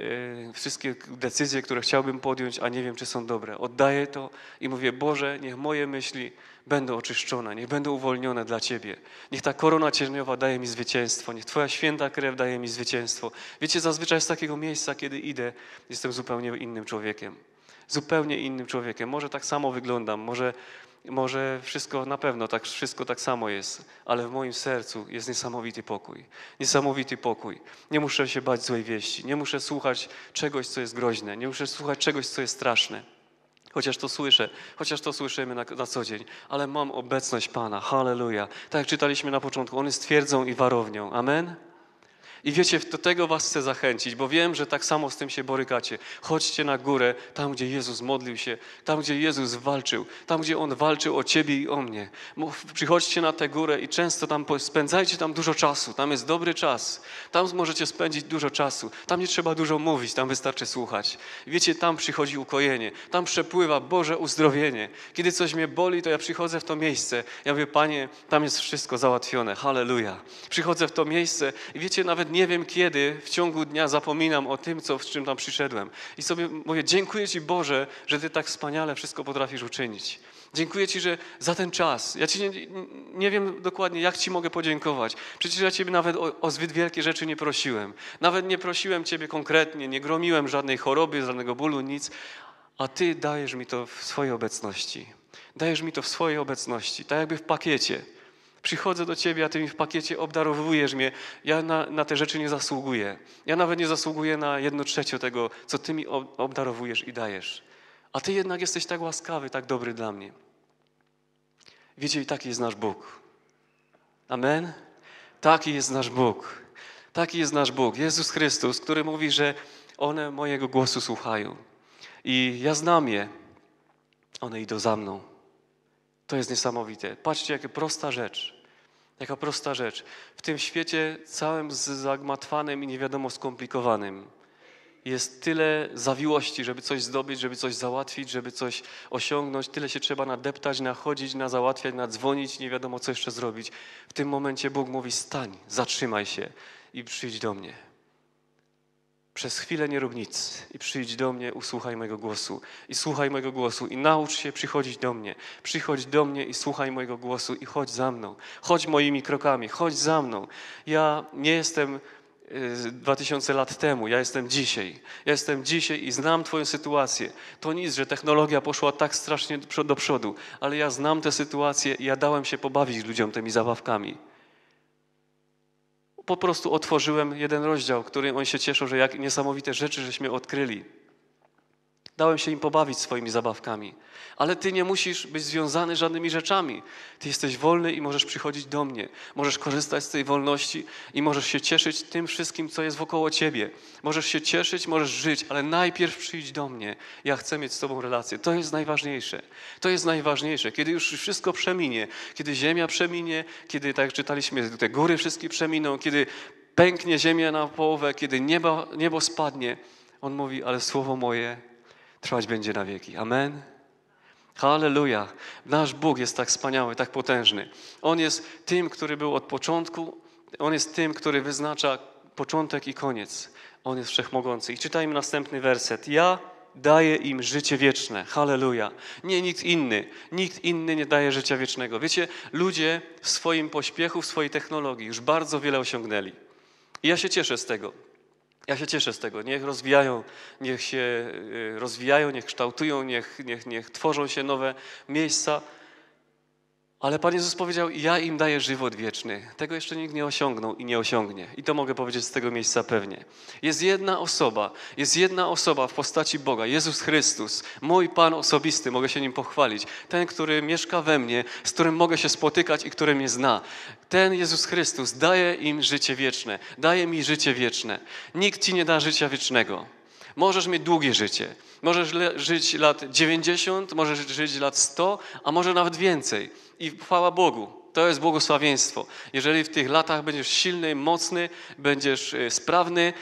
Y, wszystkie decyzje, które chciałbym podjąć, a nie wiem, czy są dobre. Oddaję to i mówię, Boże, niech moje myśli będą oczyszczone, niech będą uwolnione dla Ciebie. Niech ta korona cierniowa daje mi zwycięstwo, niech Twoja święta krew daje mi zwycięstwo. Wiecie, zazwyczaj z takiego miejsca, kiedy idę, jestem zupełnie innym człowiekiem. Zupełnie innym człowiekiem. Może tak samo wyglądam, może może wszystko na pewno, tak, wszystko tak samo jest, ale w moim sercu jest niesamowity pokój. Niesamowity pokój. Nie muszę się bać złej wieści, nie muszę słuchać czegoś, co jest groźne, nie muszę słuchać czegoś, co jest straszne. Chociaż to słyszę, chociaż to słyszymy na, na co dzień, ale mam obecność Pana. Halleluja. Tak jak czytaliśmy na początku, On jest twierdzą i warownią. Amen. I wiecie, do tego was chcę zachęcić, bo wiem, że tak samo z tym się borykacie. Chodźcie na górę, tam gdzie Jezus modlił się, tam gdzie Jezus walczył, tam gdzie On walczył o ciebie i o mnie. Przychodźcie na tę górę i często tam spędzajcie tam dużo czasu, tam jest dobry czas, tam możecie spędzić dużo czasu, tam nie trzeba dużo mówić, tam wystarczy słuchać. wiecie, tam przychodzi ukojenie, tam przepływa Boże uzdrowienie. Kiedy coś mnie boli, to ja przychodzę w to miejsce, ja mówię, Panie, tam jest wszystko załatwione, halleluja. Przychodzę w to miejsce i wiecie, nawet nie nie wiem kiedy w ciągu dnia zapominam o tym, co, z czym tam przyszedłem. I sobie mówię, dziękuję Ci Boże, że Ty tak wspaniale wszystko potrafisz uczynić. Dziękuję Ci, że za ten czas. Ja Ci nie, nie, wiem dokładnie, jak Ci mogę podziękować. Przecież ja Ciebie nawet o, o, zbyt wielkie rzeczy nie prosiłem. Nawet nie prosiłem Ciebie konkretnie, nie gromiłem żadnej choroby, żadnego bólu, nic. A Ty dajesz mi to w swojej obecności. Dajesz mi to w swojej obecności, tak jakby w pakiecie. Przychodzę do Ciebie, a Ty mi w pakiecie obdarowujesz mnie. Ja na, na te rzeczy nie zasługuję. Ja nawet nie zasługuję na jedno trzecie tego, co Ty mi obdarowujesz i dajesz. A Ty jednak jesteś tak łaskawy, tak dobry dla mnie. Wiecie, i taki jest nasz Bóg. Amen? Taki jest nasz Bóg. Taki jest nasz Bóg. Jezus Chrystus, który mówi, że one mojego głosu słuchają. I ja znam je. One idą za mną. To jest niesamowite. Patrzcie, jaka prosta rzecz. Jaka prosta rzecz. W tym świecie całym zagmatwanym i nie wiadomo skomplikowanym jest tyle zawiłości, żeby coś zdobyć, żeby coś załatwić, żeby coś osiągnąć. Tyle się trzeba nadeptać, nachodzić, nazałatwiać, nadzwonić, nie wiadomo co jeszcze zrobić. W tym momencie Bóg mówi: stań, zatrzymaj się i przyjdź do mnie. Przez chwilę nie rób nic i przyjdź do mnie, usłuchaj mojego głosu. I słuchaj mojego głosu i naucz się przychodzić do mnie. Przychodź do mnie i słuchaj mojego głosu i chodź za mną. Chodź moimi krokami, chodź za mną. Ja nie jestem y, dwa tysiące lat temu, ja jestem dzisiaj. Ja jestem dzisiaj i znam Twoją sytuację. To nic, że technologia poszła tak strasznie do przodu, ale ja znam tę sytuację i ja dałem się pobawić ludziom tymi zabawkami po prostu otworzyłem jeden rozdział, którym oni się cieszą, że jak niesamowite rzeczy żeśmy odkryli. Dałem się im pobawić swoimi zabawkami. Ale ty nie musisz być związany żadnymi rzeczami. Ty jesteś wolny i możesz przychodzić do mnie. Możesz korzystać z tej wolności i możesz się cieszyć tym wszystkim, co jest wokoło ciebie. Możesz się cieszyć, możesz żyć, ale najpierw przyjdź do mnie. Ja chcę mieć z tobą relację. To jest najważniejsze. To jest najważniejsze. Kiedy już wszystko przeminie, kiedy ziemia przeminie, kiedy, tak jak czytaliśmy, te góry wszystkie przeminą, kiedy pęknie ziemia na połowę, kiedy niebo, niebo spadnie, on mówi, ale słowo moje trwać będzie na wieki. Amen. Halleluja. Nasz Bóg jest tak wspaniały, tak potężny. On jest tym, który był od początku. On jest tym, który wyznacza początek i koniec. On jest wszechmogący. I czytajmy następny werset. Ja daję im życie wieczne. Halleluja. Nie nikt inny. Nikt inny nie daje życia wiecznego. Wiecie, ludzie w swoim pośpiechu, w swojej technologii już bardzo wiele osiągnęli. I ja się cieszę z tego. Ja się cieszę z tego. Niech rozwijają, niech się y, rozwijają, niech kształtują, niech, niech, niech tworzą się nowe miejsca. Ale Pan Jezus powiedział: Ja im daję żywot wieczny. Tego jeszcze nikt nie osiągnął i nie osiągnie. I to mogę powiedzieć z tego miejsca pewnie. Jest jedna osoba, jest jedna osoba w postaci Boga, Jezus Chrystus, mój Pan osobisty, mogę się nim pochwalić. Ten, który mieszka we mnie, z którym mogę się spotykać i który mnie zna. Ten Jezus Chrystus daje im życie wieczne, daje mi życie wieczne. Nikt ci nie da życia wiecznego. Możesz mieć długie życie. Możesz żyć lat 90, możesz żyć lat 100, a może nawet więcej. I chwała Bogu. To jest błogosławieństwo. Jeżeli w tych latach będziesz silny, mocny, będziesz e, sprawny,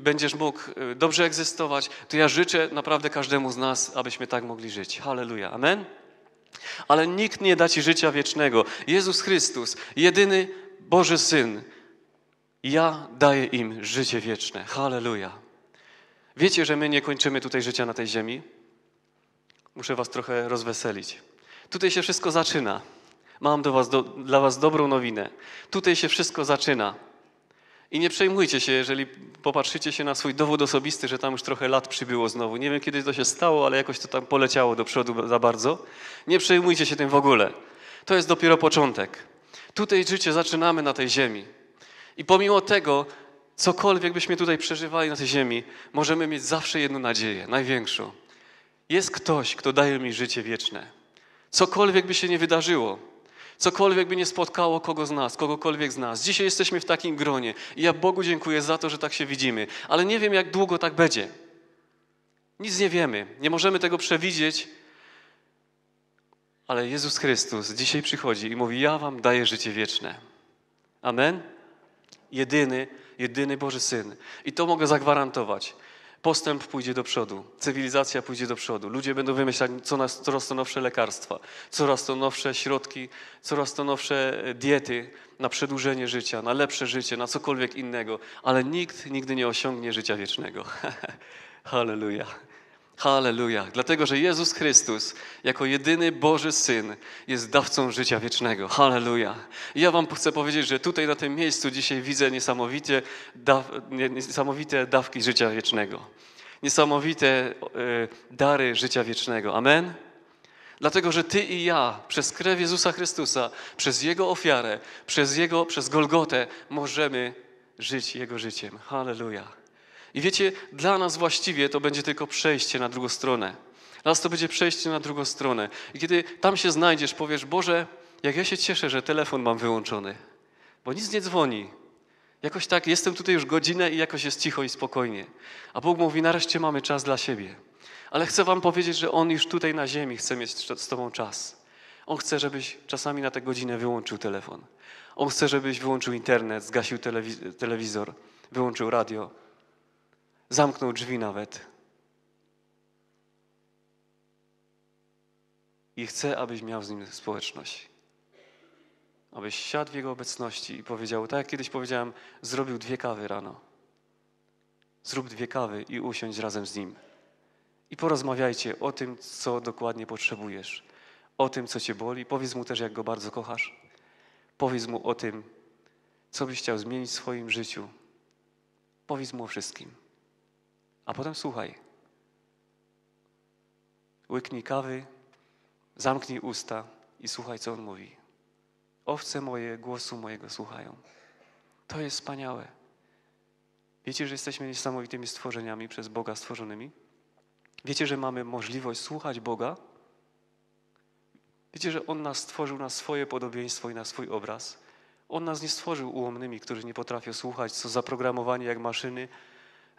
będziesz mógł e, dobrze egzystować, to ja życzę naprawdę każdemu z nas, abyśmy tak mogli żyć. Halleluja. Amen. Ale nikt nie da ci życia wiecznego. Jezus Chrystus, jedyny Boży Syn, ja daję im życie wieczne. Halleluja. Wiecie, że my nie kończymy tutaj życia na tej ziemi? Muszę was trochę rozweselić. Tutaj się wszystko zaczyna. Mam do was do, dla was dobrą nowinę. Tutaj się wszystko zaczyna. I nie przejmujcie się, jeżeli popatrzycie się na swój dowód osobisty, że tam już trochę lat przybyło znowu. Nie wiem, kiedy to się stało, ale jakoś to tam poleciało do przodu za bardzo. Nie przejmujcie się tym w ogóle. To jest dopiero początek. Tutaj życie zaczynamy na tej ziemi. I pomimo tego cokolwiek byśmy tutaj przeżywali na tej ziemi, możemy mieć zawsze jedną nadzieję, największą. Jest ktoś, kto daje mi życie wieczne. Cokolwiek by się nie wydarzyło, cokolwiek by nie spotkało kogo z nas, kogokolwiek z nas. Dzisiaj jesteśmy w takim gronie i ja Bogu dziękuję za to, że tak się widzimy, ale nie wiem, jak długo tak będzie. Nic nie wiemy, nie możemy tego przewidzieć, ale Jezus Chrystus dzisiaj przychodzi i mówi: Ja wam daję życie wieczne. Amen. Jedyny jedyny Boży Syn. I to mogę zagwarantować. Postęp pójdzie do przodu, cywilizacja pójdzie do przodu, ludzie będą wymyślać coraz, coraz to nowsze lekarstwa, coraz to nowsze środki, coraz to nowsze e, diety na przedłużenie życia, na lepsze życie, na cokolwiek innego, ale nikt nigdy nie osiągnie życia wiecznego. *laughs* Hallelujah. Hallelujah. Dlatego, że Jezus Chrystus, jako jedyny Boży Syn, jest dawcą życia wiecznego. Hallelujah. I ja wam chcę powiedzieć, że tutaj na tym miejscu dzisiaj widzę niesamowite, daw, niesamowite dawki życia wiecznego. Niesamowite e, dary życia wiecznego. Amen? Dlatego, że Ty i ja, przez krew Jezusa Chrystusa, przez Jego ofiarę, przez Jego, przez Golgotę, możemy żyć Jego życiem. Hallelujah. I wiecie, dla nas właściwie to będzie tylko przejście na drugą stronę. Dla nas to będzie przejście na drugą stronę. I kiedy tam się znajdziesz, powiesz, Boże, jak ja się cieszę, że telefon mam wyłączony, bo nic nie dzwoni. Jakoś tak, jestem tutaj już godzinę i jakoś jest cicho i spokojnie. A Bóg mówi, nareszcie mamy czas dla siebie. Ale chcę wam powiedzieć, że On już tutaj na ziemi chce mieć z tobą czas. On chce, żebyś czasami na tę godzinę wyłączył telefon. On chce, żebyś wyłączył internet, zgasił telewizor, wyłączył radio, zamknął drzwi nawet. I chce, abyś miał z nim społeczność. Abyś siadł w jego obecności i powiedział, tak jak kiedyś powiedziałem, zrobił dwie kawy rano. Zrób dwie kawy i usiądź razem z nim. I porozmawiajcie o tym, co dokładnie potrzebujesz, o tym, co cię boli. Powiedz mu też, jak go bardzo kochasz. Powiedz mu o tym, co byś chciał zmienić w swoim życiu. Powiedz mu o wszystkim a potem słuchaj. Łyknij kawy, zamknij usta i słuchaj, co on mówi. Owce moje głosu mojego słuchają. To jest wspaniałe. Wiecie, że jesteśmy niesamowitymi stworzeniami przez Boga stworzonymi? Wiecie, że mamy możliwość słuchać Boga? Wiecie, że On nas stworzył na swoje podobieństwo i na swój obraz? On nas nie stworzył ułomnymi, którzy nie potrafią słuchać, co zaprogramowani jak maszyny,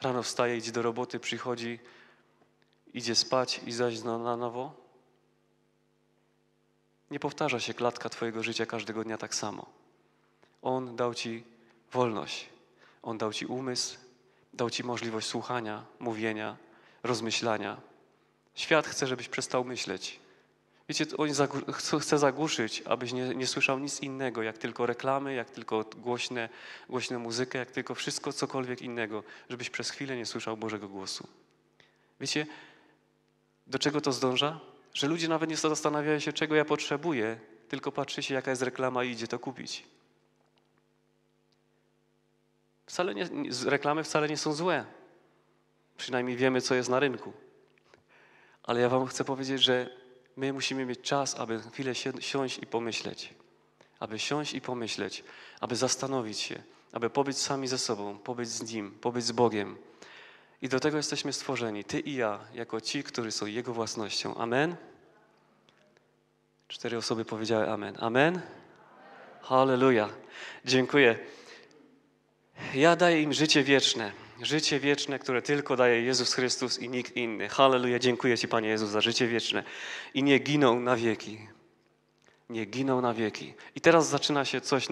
Rano wstaje, idzie do roboty, przychodzi, idzie spać i zaś na, na nowo. Nie powtarza się klatka Twojego życia każdego dnia tak samo. On dał Ci wolność, On dał Ci umysł, dał Ci możliwość słuchania, mówienia, rozmyślania. Świat chce, żebyś przestał myśleć. Wiecie, on chce zagłuszyć, abyś nie, nie, słyszał nic innego, jak tylko reklamy, jak tylko głośne, głośne muzykę, jak tylko wszystko, cokolwiek innego, żebyś przez chwilę nie słyszał Bożego głosu. Wiecie, do czego to zdąża? Że ludzie nawet nie zastanawiają się, czego ja potrzebuję, tylko patrzy się, jaka jest reklama i idzie to kupić. Wcale nie, reklamy wcale nie są złe. Przynajmniej wiemy, co jest na rynku. Ale ja wam chcę powiedzieć, że my musimy mieć czas, aby chwilę siąść i pomyśleć. Aby siąść i pomyśleć, aby zastanowić się, aby pobyć sami ze sobą, pobyć z Nim, pobyć z Bogiem. I do tego jesteśmy stworzeni, Ty i ja, jako ci, którzy są Jego własnością. Amen. Cztery osoby powiedziały Amen. Amen. Hallelujah. Dziękuję. Ja daję im życie wieczne. Życie wieczne, które tylko daje Jezus Chrystus i nikt inny. Halleluja, dziękuję Ci, Panie Jezus, za życie wieczne. I nie giną na wieki. Nie giną na wieki. I teraz zaczyna się coś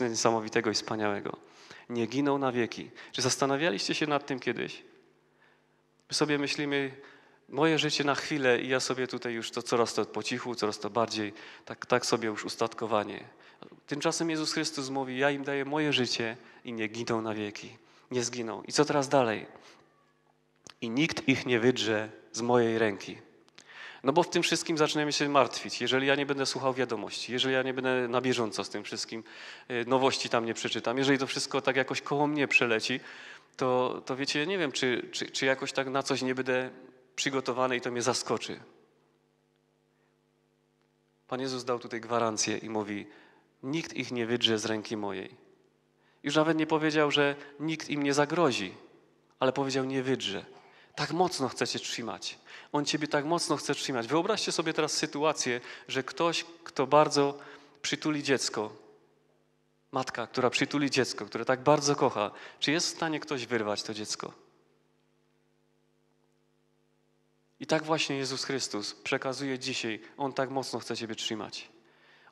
niesamowitego i wspaniałego. Nie giną na wieki. Czy zastanawialiście się nad tym kiedyś? My sobie myślimy, moje życie na chwilę i ja sobie tutaj już to coraz to po cichu, coraz to bardziej, tak, tak sobie już ustatkowanie. Tymczasem Jezus Chrystus mówi, ja im daję moje życie i nie giną na wieki nie zginą. I co teraz dalej? I nikt ich nie wydrze z mojej ręki. No bo w tym wszystkim zaczynamy się martwić. Jeżeli ja nie będę słuchał wiadomości, jeżeli ja nie będę na bieżąco z tym wszystkim, y, nowości tam nie przeczytam, jeżeli to wszystko tak jakoś koło mnie przeleci, to, to wiecie, nie wiem, czy, czy, czy jakoś tak na coś nie będę przygotowany i to mnie zaskoczy. Pan Jezus dał tutaj gwarancję i mówi: Nikt ich nie wydrze z ręki mojej. Już nawet nie powiedział, że nikt im nie zagrozi, ale powiedział nie wydrze. Tak mocno chce cię trzymać. On ciebie tak mocno chce trzymać. Wyobraźcie sobie teraz sytuację, że ktoś, kto bardzo przytuli dziecko, matka, która przytuli dziecko, które tak bardzo kocha, czy jest w stanie ktoś wyrwać to dziecko? I tak właśnie Jezus Chrystus przekazuje dzisiaj, On tak mocno chce Ciebie trzymać.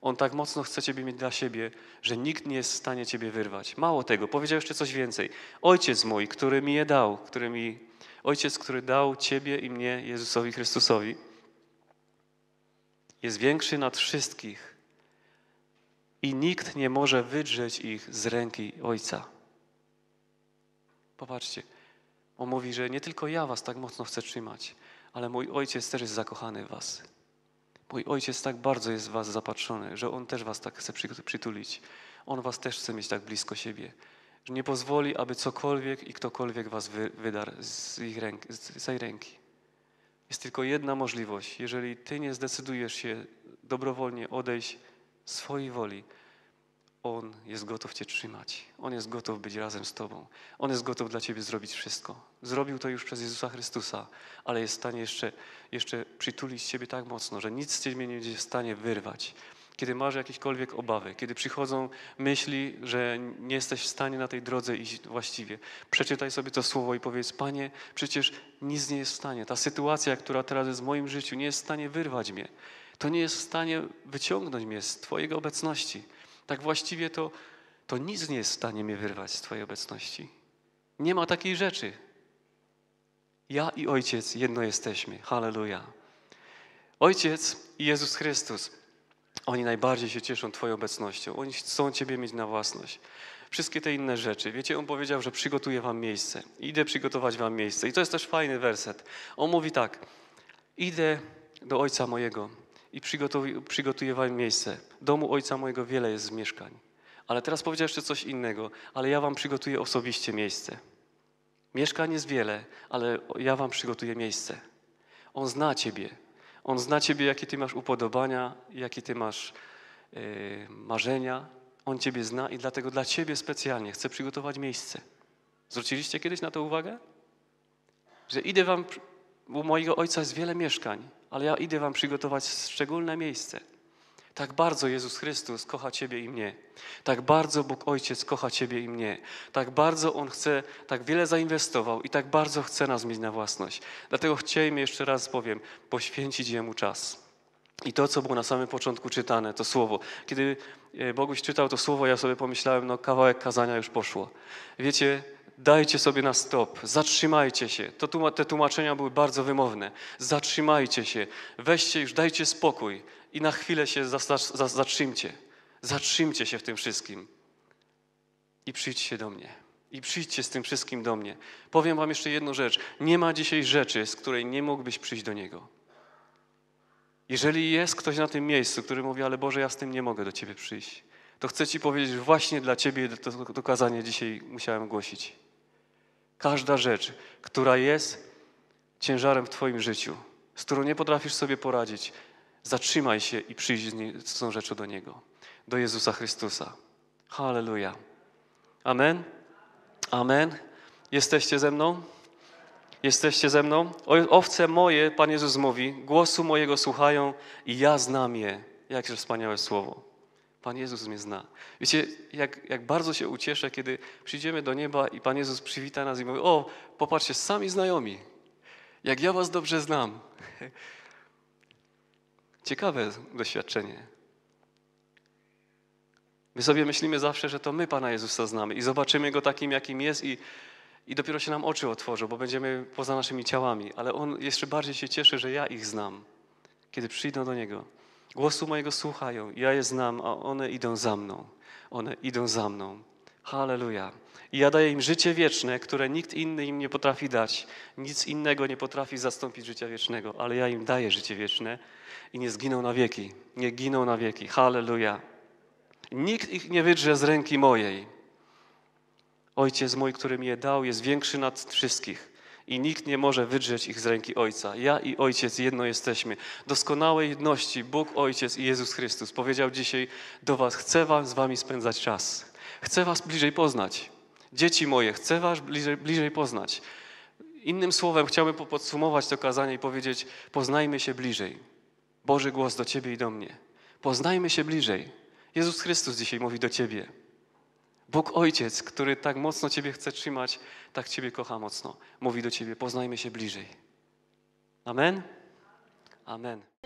On tak mocno chce Ciebie mieć dla siebie, że nikt nie jest w stanie Ciebie wyrwać. Mało tego, powiedział jeszcze coś więcej. Ojciec mój, który mi je dał, który mi, ojciec, który dał Ciebie i mnie, Jezusowi Chrystusowi, jest większy nad wszystkich i nikt nie może wydrzeć ich z ręki Ojca. Popatrzcie, on mówi, że nie tylko ja Was tak mocno chcę trzymać, ale mój Ojciec też jest zakochany w Was. Mój ojciec tak bardzo jest w was zapatrzony, że on też was tak chce przytulić. On was też chce mieć tak blisko siebie, że nie pozwoli, aby cokolwiek i ktokolwiek was wy, wydarł z, ich ręk, z tej ręki. Jest tylko jedna możliwość. Jeżeli ty nie zdecydujesz się dobrowolnie odejść swojej woli, on jest gotów Cię trzymać. On jest gotów być razem z Tobą. On jest gotów dla Ciebie zrobić wszystko. Zrobił to już przez Jezusa Chrystusa, ale jest w stanie jeszcze, jeszcze przytulić Ciebie tak mocno, że nic z Ciebie nie będzie w stanie wyrwać. Kiedy masz jakiekolwiek obawy, kiedy przychodzą myśli, że nie jesteś w stanie na tej drodze iść właściwie, przeczytaj sobie to słowo i powiedz: Panie, przecież nic nie jest w stanie. Ta sytuacja, która teraz jest w moim życiu, nie jest w stanie wyrwać mnie. To nie jest w stanie wyciągnąć mnie z Twojej obecności. Tak właściwie to, to nic nie jest w stanie mnie wyrwać z Twojej obecności. Nie ma takiej rzeczy. Ja i Ojciec jedno jesteśmy. Halleluja. Ojciec i Jezus Chrystus, oni najbardziej się cieszą Twoją obecnością. Oni chcą Ciebie mieć na własność. Wszystkie te inne rzeczy. Wiecie, On powiedział, że przygotuję Wam miejsce. Idę przygotować Wam miejsce. I to jest też fajny werset. On mówi tak. Idę do Ojca mojego i przygotowywałem miejsce. Domu ojca mojego wiele jest mieszkań. Ale teraz powiedział jeszcze coś innego, ale ja wam przygotuję osobiście miejsce. Mieszkań jest wiele, ale ja wam przygotuję miejsce. On zna ciebie. On zna ciebie, jakie ty masz upodobania, jakie ty masz yy, marzenia. On ciebie zna i dlatego dla ciebie specjalnie chce przygotować miejsce. Zwróciliście kiedyś na to uwagę? Że idę wam, u mojego ojca jest wiele mieszkań, ale ja idę wam przygotować szczególne miejsce. Tak bardzo Jezus Chrystus kocha Ciebie i mnie. Tak bardzo Bóg Ojciec kocha Ciebie i mnie. Tak bardzo On chce, tak wiele zainwestował i tak bardzo chce nas mieć na własność. Dlatego chciałem jeszcze raz powiem, poświęcić Jemu czas. I to, co było na samym początku czytane, to słowo. Kiedy e, Boguś czytał to słowo, ja sobie pomyślałem, no kawałek kazania już poszło. Wiecie, dajcie sobie na stop, zatrzymajcie się. To, te tłumaczenia były bardzo wymowne. Zatrzymajcie się, weźcie już, dajcie spokój i na chwilę się zatrzymcie. Zatrzymcie się w tym wszystkim i przyjdźcie do mnie. I przyjdźcie z tym wszystkim do mnie. Powiem wam jeszcze jedną rzecz. Nie ma dzisiaj rzeczy, z której nie mógłbyś przyjść do Niego. Jeżeli jest ktoś na tym miejscu, który mówi, ale Boże, ja z tym nie mogę do Ciebie przyjść, to chcę Ci powiedzieć, że właśnie dla Ciebie to, to kazanie dzisiaj musiałem głosić. Każda rzecz, która jest ciężarem w Twoim życiu, z którą nie potrafisz sobie poradzić, zatrzymaj się i przyjdź z, nie, z tą rzeczą do Niego, do Jezusa Chrystusa. Halleluja. Amen. Amen. Jesteście ze mną? Jesteście ze mną? Owce moje, Pan Jezus mówi, głosu mojego słuchają i ja znam je. Jakże wspaniałe słowo. Pan Jezus mnie zna. Wiecie, jak, jak bardzo się ucieszę, kiedy przyjdziemy do nieba i Pan Jezus przywita nas i mówi, o, popatrzcie, sami znajomi, jak ja was dobrze znam. *laughs* Ciekawe doświadczenie. My sobie myślimy zawsze, że to my Pana Jezusa znamy i zobaczymy Go takim, jakim jest i i dopiero się nam oczy otworzą, bo będziemy poza naszymi ciałami. Ale On jeszcze bardziej się cieszy, że ja ich znam, kiedy przyjdą do Niego. Głosu mojego słuchają, ja je znam, a one idą za mną. One idą za mną. Halleluja. I ja daję im życie wieczne, które nikt inny im nie potrafi dać. Nic innego nie potrafi zastąpić życia wiecznego, ale ja im daję życie wieczne i nie zginą na wieki. Nie giną na wieki. Halleluja. Nikt ich nie wydrze z ręki mojej. Ojciec mój, który mi je dał, jest większy nad wszystkich i nikt nie może wydrzeć ich z ręki Ojca. Ja i Ojciec jedno jesteśmy. Doskonałej jedności Bóg Ojciec i Jezus Chrystus powiedział dzisiaj do was, chcę wam z wami spędzać czas. Chcę was bliżej poznać. Dzieci moje, chcę was bliżej, bliżej poznać. Innym słowem chciałbym podsumować to kazanie i powiedzieć, poznajmy się bliżej. Boży głos do ciebie i do mnie. Poznajmy się bliżej. Jezus Chrystus dzisiaj mówi do ciebie. Bóg Ojciec, który tak mocno Ciebie chce trzymać, tak Ciebie kocha mocno. Mówi do Ciebie, poznajmy się bliżej. Amen? Amen.